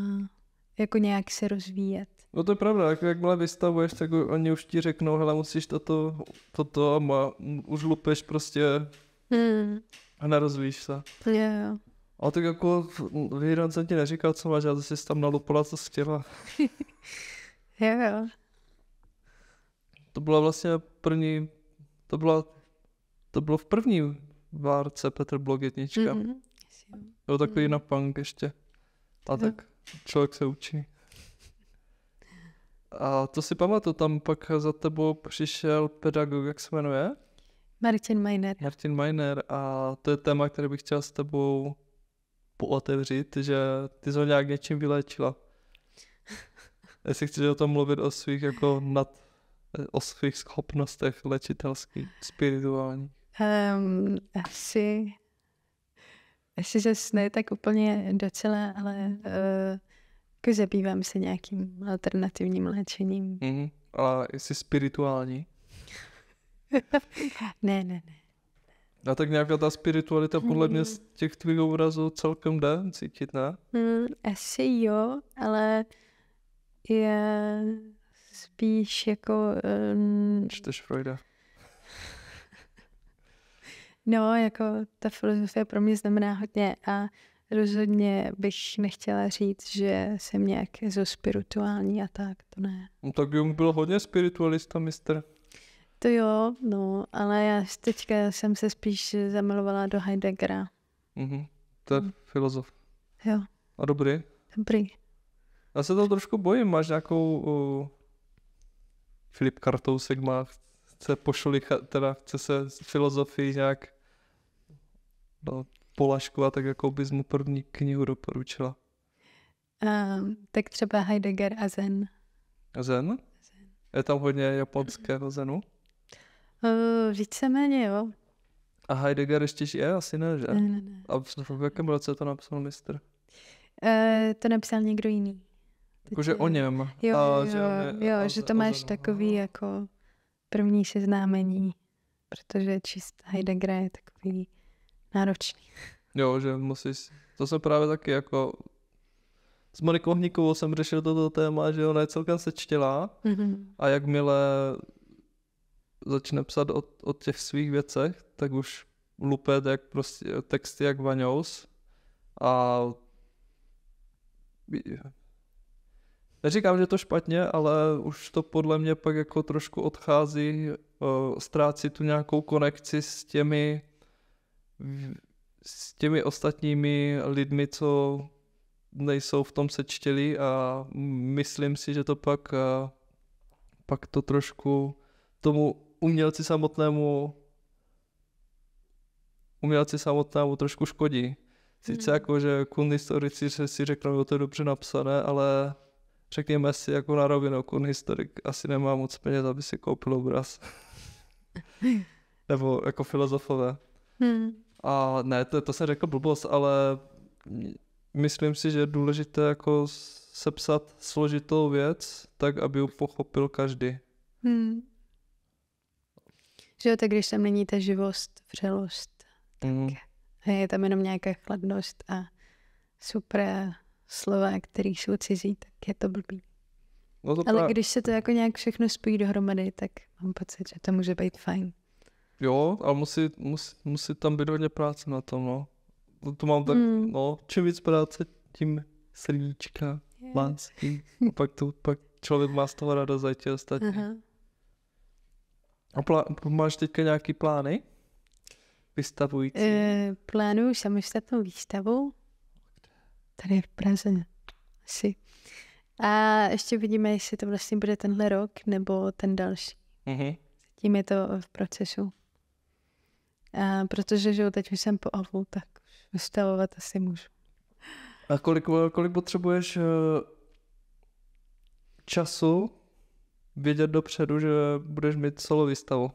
jako nějak se rozvíjet. No to je pravda, jak, jakmile vystavuješ, tak oni už ti řeknou, hele, musíš toto, toto a má, už lupeš prostě hmm. a nerozvíjíš se. Jo, yeah. jo. A tak jako výrad jsem ti neříkal, co máš, já zase tam nalupala, co jsi chtěla. jo, jo. To byla vlastně první to bylo, to bylo v první várce Petr Blog jednička. Mm-hmm. Byl takový mm-hmm. na punk ještě. A no. tak člověk se učí. A to si pamatuju, tam pak za tebou přišel pedagog, jak se jmenuje? Martin Miner. Martin Miner a to je téma, které bych chtěl s tebou pootevřít, že ty jsi ho nějak něčím vylečila. Jestli chceš o tom mluvit o svých jako nad o svých schopnostech léčitelských, spirituálních? Um, asi, asi zase ne tak úplně docela, ale uh, jako zabývám se nějakým alternativním léčením. Mm, a jsi spirituální? ne, ne, ne. A no tak nějaká ta spiritualita podle mě z hmm. těch tvých obrazů celkem dá cítit, ne? Mm, asi jo, ale je spíš jako... Um, Čteš Freuda. No, jako ta filozofie pro mě znamená hodně a rozhodně bych nechtěla říct, že jsem nějak zospirituální a tak, to ne. No, tak Jung byl hodně spiritualista, mistr. To jo, no, ale já teďka jsem se spíš zamilovala do Heideggera. Mm-hmm. to je mm. filozof. Jo. A dobrý? Dobrý. Já se to trošku bojím, máš nějakou uh, Filip Kartousek má, chce pošolichat, teda chce se filozofii nějak no, polaškovat, tak jako bys mu první knihu doporučila? Um, tak třeba Heidegger a Zen. A zen? zen? Je tam hodně japonského zenu? Uh, víceméně jo. A Heidegger ještě je? Asi ne, že? Ne, ne, ne. A v jakém roce to napsal mistr? Uh, eh, to napsal někdo jiný. Jakože o něm. Jo, a, jo, že, jo, a, že to a, máš a, takový jako první seznámení, protože čist Heidegger je takový náročný. Jo, že musíš, to jsem právě taky jako s Monikou Hníkovou jsem řešil toto téma, že ona je celkem sečtělá mm-hmm. a jakmile začne psat o, o těch svých věcech, tak už lupé jak prostě, texty jak vaňous a Neříkám, že to špatně, ale už to podle mě pak jako trošku odchází, eh, ztrácí tu nějakou konekci s těmi s těmi ostatními lidmi, co nejsou v tom sečtělí a myslím si, že to pak, eh, pak to trošku tomu umělci samotnému umělci samotnému trošku škodí. Sice hmm. jako, že kulní jako historici si řeknou, že to je dobře napsané, ale řekněme si jako na rovinu, kun jako historik asi nemá moc peněz, aby si koupil obraz. Nebo jako filozofové. Hmm. A ne, to, to jsem řekl blbost, ale myslím si, že je důležité jako sepsat složitou věc, tak aby ji pochopil každý. Hmm. Že jo, tak když tam není ta živost, vřelost, tak hmm. je tam jenom nějaká chladnost a super slova, které jsou cizí, tak je to blbý. No to Ale když se to jako nějak všechno spojí dohromady, tak mám pocit, že to může být fajn. Jo, ale musí, musí, musí tam být hodně práce na tom, no. no to mám tak, mm. no, čím víc práce, tím srdíčka, yeah. lásky. A pak, to, pak člověk má z toho radost a tě ostatní. Uh-huh. A plá- máš teďka nějaký plány? Vystavující? Uh, plánuju samostatnou výstavu tady v Praze. Asi. A ještě vidíme, jestli to vlastně bude tenhle rok nebo ten další. Mm-hmm. Tím je to v procesu. A protože že teď už jsem po ovu, tak vystavovat asi můžu. A kolik, kolik potřebuješ eh, času vědět dopředu, že budeš mít solo výstavu?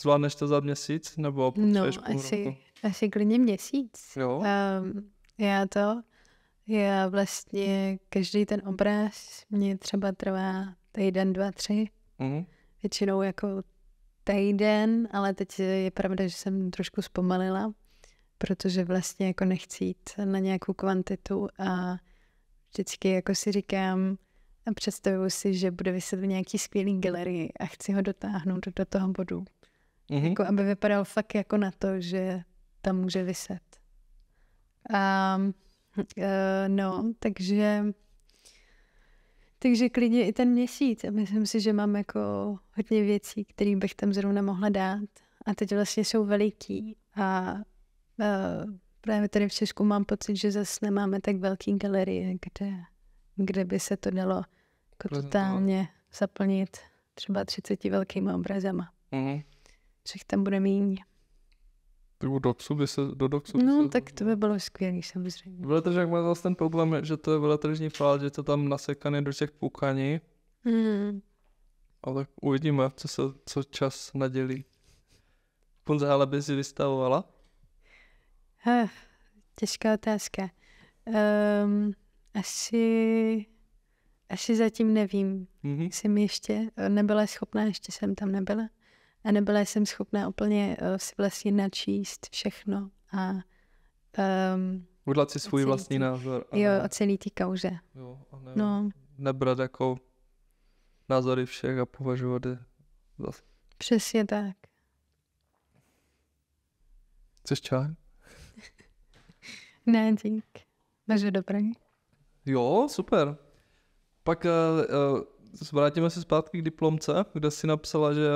Zvládneš to za měsíc? Nebo no, asi, roku? asi klidně měsíc. Jo. Um, já to, já vlastně každý ten obraz mě třeba trvá týden, dva, tři. Mm-hmm. Většinou jako týden, ale teď je pravda, že jsem trošku zpomalila, protože vlastně jako nechci jít na nějakou kvantitu a vždycky jako si říkám a představuju si, že bude vyset v nějaký skvělý galerii a chci ho dotáhnout do toho bodu. Mm-hmm. Jako aby vypadal fakt jako na to, že tam může vyset. A, ehm, uh, eh, no, takže takže klidně i ten měsíc. A myslím si, že mám jako hodně věcí, které bych tam zrovna mohla dát. A teď vlastně jsou veliký. A uh, právě tady v Česku mám pocit, že zase nemáme tak velký galerie, kde, kde by se to dalo jako totálně zaplnit třeba 30 velkými obrazama. Mm-hmm. Všech tam bude méně do doxu by se, do doxu by No, se... tak to by bylo skvělý samozřejmě. jak má zase ten problém, že to je veletržní fál, že to tam nasekané do těch pukaní. Hmm. Ale uvidíme, co se co čas nadělí. ale by si vystavovala? Huh, těžká otázka. Um, asi, asi zatím nevím. Mm-hmm. Jsem ještě nebyla schopná, ještě jsem tam nebyla a nebyla jsem schopná úplně uh, si vlastně načíst všechno a um, Udělat si svůj vlastní tý, názor. A jo, o celý té kauze. Jo, a ne, no. nebrat jako názory všech a považovat je za... Přesně tak. Chceš čaj? ne, dík. Takže dobrý. Jo, super. Pak uh, vrátíme se zpátky k diplomce, kde si napsala, že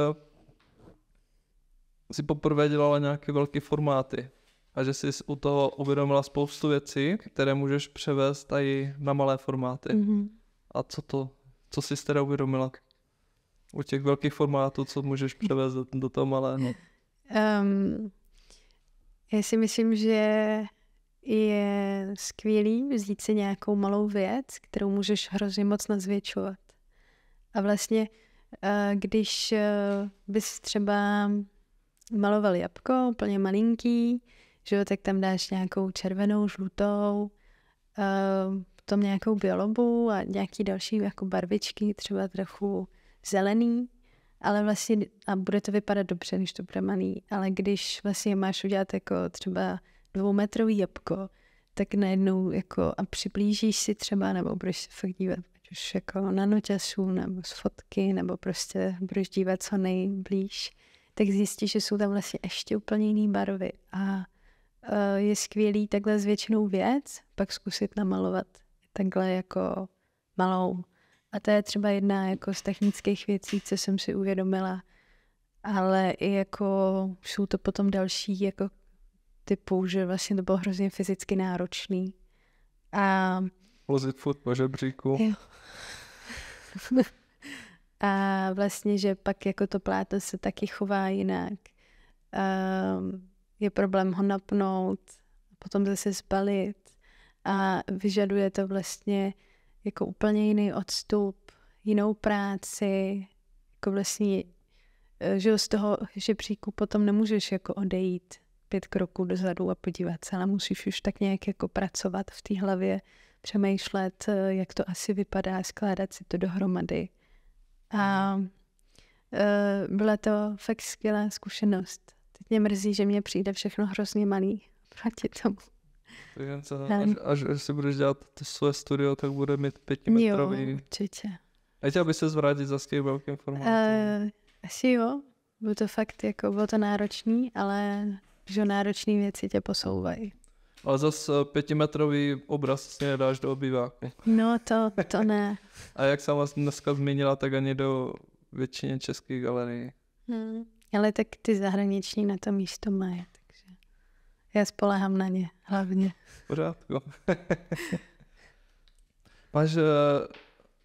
si poprvé dělala nějaké velké formáty a že jsi u toho uvědomila spoustu věcí, které můžeš převést i na malé formáty. Mm-hmm. A co to, co jsi teda uvědomila u těch velkých formátů, co můžeš převést do, do toho malého? Um, já si myslím, že je skvělý vzít si nějakou malou věc, kterou můžeš hrozně moc nazvětšovat. A vlastně, eh, když eh, bys třeba maloval jabko, úplně malinký, že jo, tak tam dáš nějakou červenou, žlutou, uh, potom nějakou biolobu a nějaký další jako barvičky, třeba trochu zelený, ale vlastně, a bude to vypadat dobře, když to bude malý, ale když vlastně máš udělat jako třeba dvoumetrový jabko, tak najednou jako a přiblížíš si třeba, nebo budeš se fakt dívat, už jako na noťasů, nebo z fotky, nebo prostě budeš dívat co nejblíž, tak zjistíš, že jsou tam vlastně ještě úplně jiné barvy. A eh, je skvělý takhle zvětšenou věc, pak zkusit namalovat takhle jako malou. A to je třeba jedna jako z technických věcí, co jsem si uvědomila. Ale i jako jsou to potom další jako typu, že vlastně to bylo hrozně fyzicky náročný. A... Lozit furt po žebříku. Jo. A vlastně, že pak jako to pláto se taky chová jinak. Um, je problém ho napnout, potom zase spalit a vyžaduje to vlastně jako úplně jiný odstup, jinou práci, jako vlastně, e, že z toho žebříku potom nemůžeš jako odejít pět kroků dozadu a podívat se, ale musíš už tak nějak jako pracovat v té hlavě, přemýšlet, e, jak to asi vypadá, skládat si to dohromady. A e, byla to fakt skvělá zkušenost. Teď mě mrzí, že mě přijde všechno hrozně malý proti tomu. až, až, až si budeš dělat to svoje studio, tak bude mít pětimetrový. Jo, určitě. A chtěl by se zvrátit za skvělým velkým formátem? Uh, asi jo. Bylo to fakt, jako bylo to náročný, ale že náročné věci tě posouvají ale zase eh, pětimetrový obraz si nedáš do obýváku. No to, to ne. A jak vás dneska zmínila, tak ani do většině českých galerií. Hmm. Ale tak ty zahraniční na to místo mají, takže já spolehám na ně hlavně. Pořád, Máš Máš eh,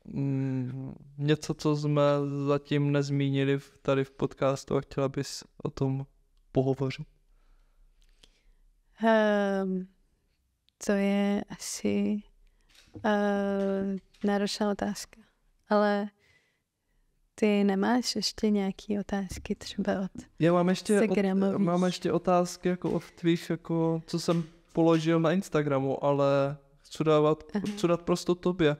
m, mm, něco, co jsme zatím nezmínili tady v podcastu a chtěla bys o tom pohovořit? Um, to je asi uh, náročná otázka. Ale ty nemáš ještě nějaké otázky třeba od Já mám ještě, od, mám ještě otázky jako od tvých, jako co jsem položil na Instagramu, ale chci, dávat, uh-huh. chci dát prosto tobě.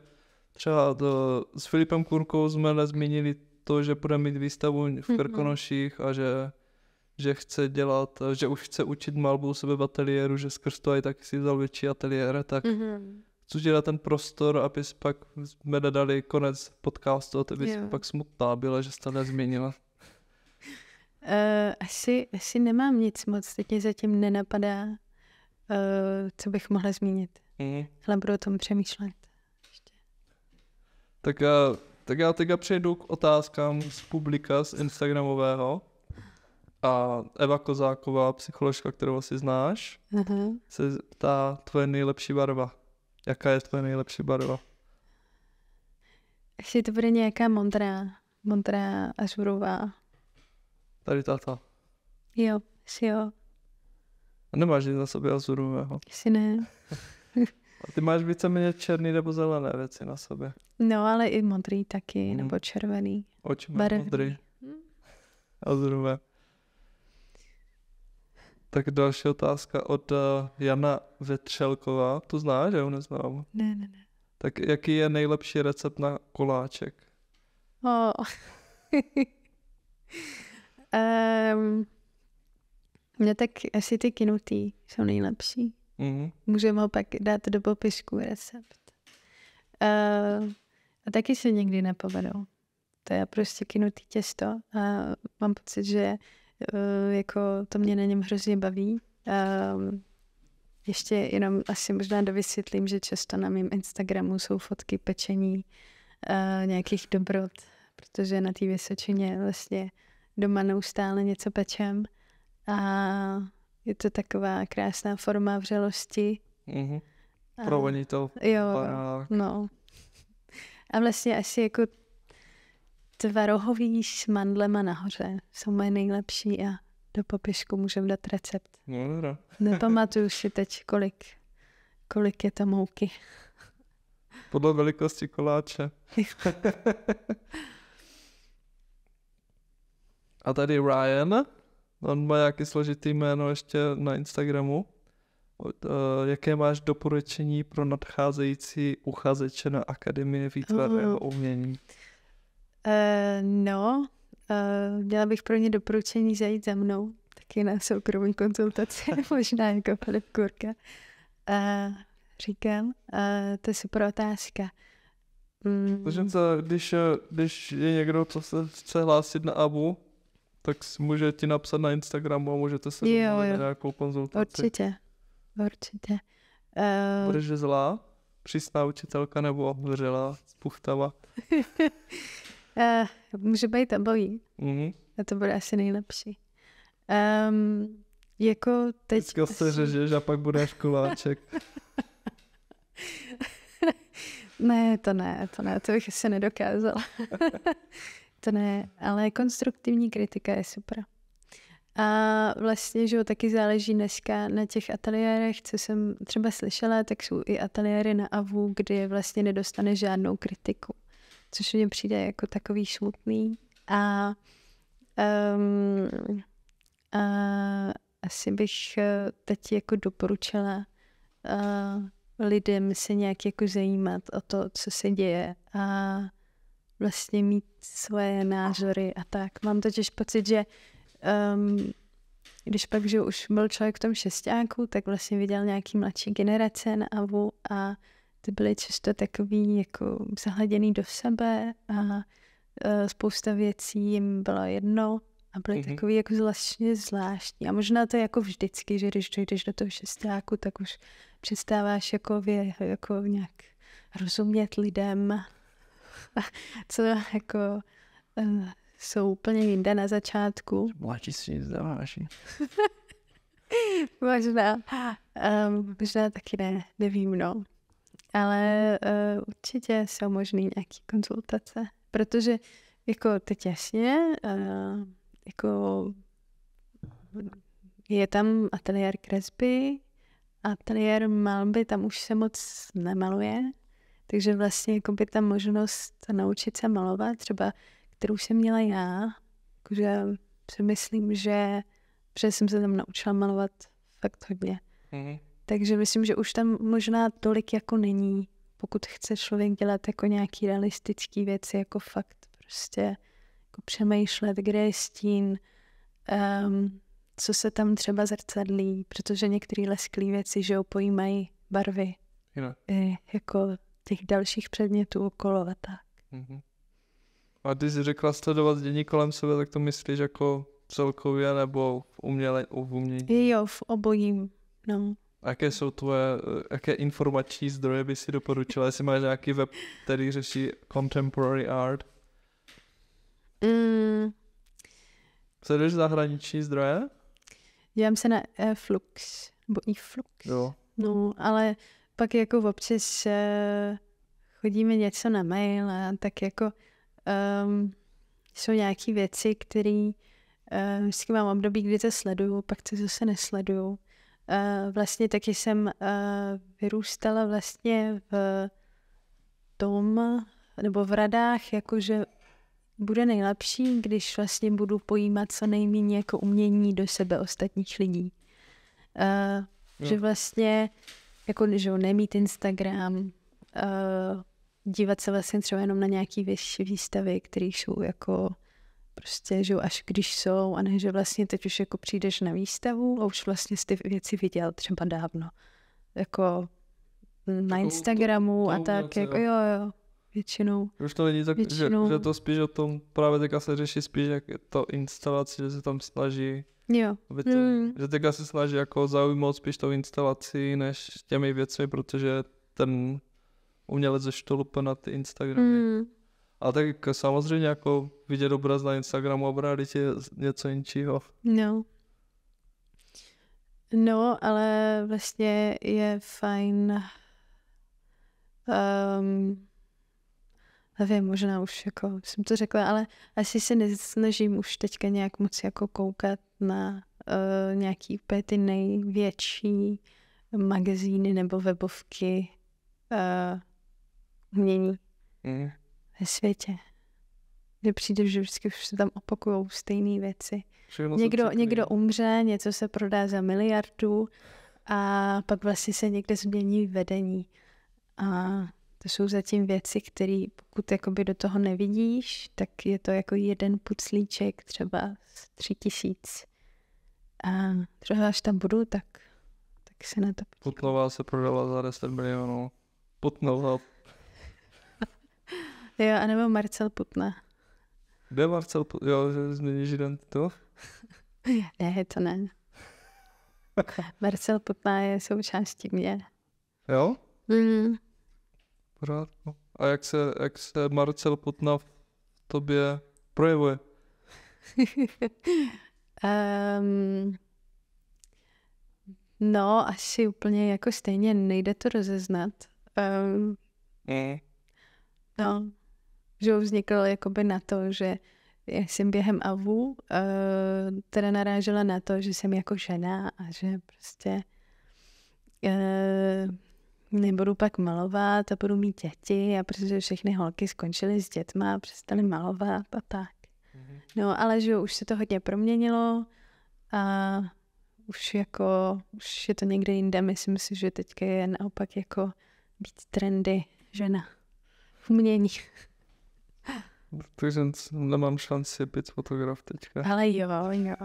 Třeba to, eh, s Filipem Kurkou jsme nezmínili to, že budeme mít výstavu v mhm. Krkonoších a že že chce dělat, že už chce učit malbu u sebe v ateliéru, že skrz to i tak si vzal větší ateliér tak. Mm-hmm. Což dělá ten prostor, aby pak jsme nedali konec podcastu a tebe pak smutná byla, že jsi to nezměnila. Uh, asi, asi nemám nic moc, teď mě zatím nenapadá, uh, co bych mohla zmínit. Mm. Ale budu o tom přemýšlet. Ještě. Tak, já, eh, tak já teďka přejdu k otázkám z publika z Instagramového. A Eva Kozáková, psycholožka, kterou asi znáš, uh-huh. se ptá tvoje nejlepší barva. Jaká je tvoje nejlepší barva? Asi to bude nějaká modrá, modrá žurová. Tady tato. Jo, si jo. A nemáš nic na sobě azurového? Si ne. A ty máš víceméně černý nebo zelené věci na sobě. No, ale i modrý taky, hmm. nebo červený. Oči modrý. Hmm. Azurové. Tak další otázka od uh, Jana Vetřelková. To znáš, že jo? Neznám. Ne, ne, ne. Tak jaký je nejlepší recept na koláček? Oh. um, mě tak asi ty kinutý jsou nejlepší. Mm-hmm. Můžeme ho pak dát do popisku recept. Uh, a taky se někdy nepovedou. To je prostě kinutý těsto a mám pocit, že Uh, jako to mě na něm hrozně baví. Um, ještě jenom asi možná dovysvětlím, že často na mém Instagramu jsou fotky pečení uh, nějakých dobrot, protože na té Vysočině vlastně doma neustále něco pečem a je to taková krásná forma vřelosti. Mm-hmm. Provoní to. Jo, no. A vlastně asi jako tvarohový s mandlema nahoře. Jsou moje nejlepší a do popišku můžeme dát recept. No, no. Nepamatuju si teď, kolik, kolik je tam mouky. Podle velikosti koláče. a tady Ryan, on má nějaký složitý jméno ještě na Instagramu. Eh, jaké máš doporučení pro nadcházející uchazeče na Akademie výtvarného oh. umění? Uh. Uh, no, uh, měla bych pro ně doporučení zajít za mnou, taky na soukromý konzultaci, možná jako Filip Kurka. Uh, říkám, uh, to je super otázka. Mm. Protože když, když je někdo, co se chce hlásit na ABU, tak si může ti napsat na Instagramu a můžete se jo, jo. nějakou konzultaci. Určitě, určitě. Uh... Budeš zlá? Přísná učitelka nebo zřela, spuchtava? Uh, může být obojí. Mm-hmm. A to bude asi nejlepší. Um, jako teď... Vždycky asi... se řežeš a pak budeš koláček. ne, to ne, to ne, to bych asi nedokázala. to ne, ale konstruktivní kritika je super. A vlastně, že jo, taky záleží dneska na těch ateliérech, co jsem třeba slyšela, tak jsou i ateliéry na AVU, kdy vlastně nedostane žádnou kritiku což mně přijde jako takový smutný. A um, a asi bych eh, teď jako doporučila uh, lidem se nějak jako zajímat o to, co se děje a vlastně mít svoje názory a tak. Mám totiž pocit, že um, když pak, že už byl člověk v tom šestáku, tak vlastně viděl nějaký mladší generace na AVU a ty byly často takový jako zahleděný do sebe a e, spousta věcí jim bylo jedno a byly mm-hmm. takový jako zvláštně zvláštní. A možná to je jako vždycky, že když dojdeš do toho šestáku, tak už přestáváš jako, vě, jako nějak rozumět lidem, co jako uh, jsou úplně jinde na začátku. Mladší si nic dáváš. možná, um, možná taky ne, nevím, no ale uh, určitě jsou možný nějaké konzultace, protože jako teď jasně, uh, jako je tam ateliér kresby, ateliér malby tam už se moc nemaluje, takže vlastně jako by ta možnost naučit se malovat, třeba kterou jsem měla já, že si myslím, že, že jsem se tam naučila malovat fakt hodně. Mm-hmm. Takže myslím, že už tam možná tolik jako není, pokud chce člověk dělat jako nějaký realistický věci, jako fakt prostě jako přemýšlet, kde je stín, um, co se tam třeba zrcadlí, protože některé lesklé věci, že jo, pojímají barvy. I eh, jako těch dalších předmětů okolo a tak. Mm-hmm. A když jsi řekla sledovat dění kolem sebe, tak to myslíš jako celkově nebo v, uměle, v umění? Jo, v obojím. No jaké jsou tvoje, eh, jaké informační zdroje by si doporučila, jestli máš nějaký web, který řeší contemporary art? Mm. Sleduješ zahraniční zdroje? Dívám se na e Flux, nebo i Flux. Jo. No, ale pak jako občas uh, chodíme něco na mail a tak jako um, jsou nějaké věci, které uh, vždycky mám období, kdy to sleduju, pak to zase nesleduju. Eh, vlastně taky jsem eh, vyrůstala vlastně v tom, nebo v radách, jakože bude nejlepší, když vlastně budu pojímat co nejméně jako umění do sebe ostatních lidí. Uh, no. Že vlastně, jako že nemít Instagram, uh, dívat se vlastně třeba jenom na nějaký výš, výstavy, které jsou jako prostě že až když jsou a ne, že vlastně teď už jako přijdeš na výstavu a už vlastně jsi ty věci viděl třeba dávno. Jako na jako Instagramu to, to, to a tak, jako jo, jo, většinou. Už to lidi tak, Že, že, to spíš o tom, právě teďka se řeší spíš jak to instalaci, že se tam snaží Jo. Aby to, mm. Že teďka se snaží jako zaujmout spíš tou instalací než těmi věcmi, protože ten umělec ze štolupe na ty Instagramy. Mm. A tak samozřejmě jako vidět obraz na Instagramu a Realitě něco jinčího. No. No, ale vlastně je fajn um, nevím, možná už jako jsem to řekla, ale asi se nesnažím už teďka nějak moc jako koukat na uh, nějaký úplně ty největší magazíny nebo webovky uh, eh, mění. Mm ve světě. Kde přijde, že vždycky se tam opakují stejné věci. někdo, někdo umře, něco se prodá za miliardu a pak vlastně se někde změní vedení. A to jsou zatím věci, které pokud jakoby do toho nevidíš, tak je to jako jeden puclíček třeba z tři tisíc. A třeba až tam budu, tak, tak se na to podívám. Putnová se prodala za 10 milionů. Putnová Jo, anebo Marcel Putna. Kde Marcel Putna? Jo, že změní židen to? ne, to ne. Marcel Putna je součástí mě. Jo? Mm. Pořád. No. A jak se, jak se Marcel Putna v tobě projevuje? um, no, asi úplně jako stejně nejde to rozeznat. Um, mm. No, že vznikl jakoby na to, že já jsem během AVU uh, eh, teda narážela na to, že jsem jako žena a že prostě uh, nebudu pak malovat a budu mít děti a protože všechny holky skončily s dětma a přestaly malovat a tak. Mhm. No ale že už se to hodně proměnilo a už jako, už je to někde jinde, myslím si, že teďka je naopak jako být trendy žena v umění. Protože nemám šanci být fotograf teďka. Ale jo, jo.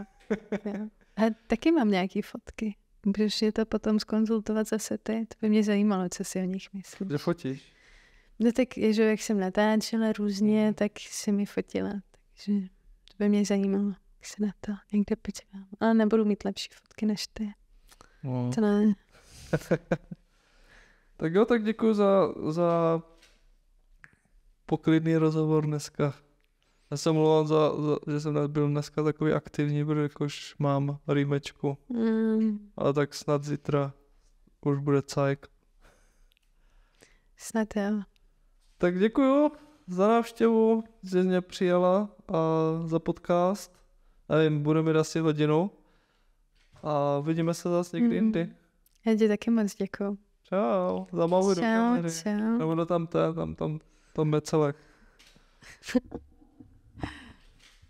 jo. A taky mám nějaké fotky. Můžeš je to potom skonzultovat zase ty? To by mě zajímalo, co si o nich myslíš. Že fotíš? No tak, že jak jsem natáčela různě, mhm. tak si mi fotila. Takže to by mě zajímalo, jak se na to někde podívám. Ale nebudu mít lepší fotky než ty. No. To ne. tak jo, tak děkuji za, za poklidný rozhovor dneska. Já jsem mluvil, za, za, že jsem byl dneska takový aktivní, protože jakož mám rýmečku. Mm. Ale tak snad zítra už bude cajk. Snad jo. Tak děkuju za návštěvu, že mě přijela a za podcast. Nevím, bude mi asi hodinu. A vidíme se zase někdy mm. jindy. Já ti taky moc děkuju. Čau, za do kamery. Čau, čau. Nebo no, tam, tam, tam. Tom Becelech.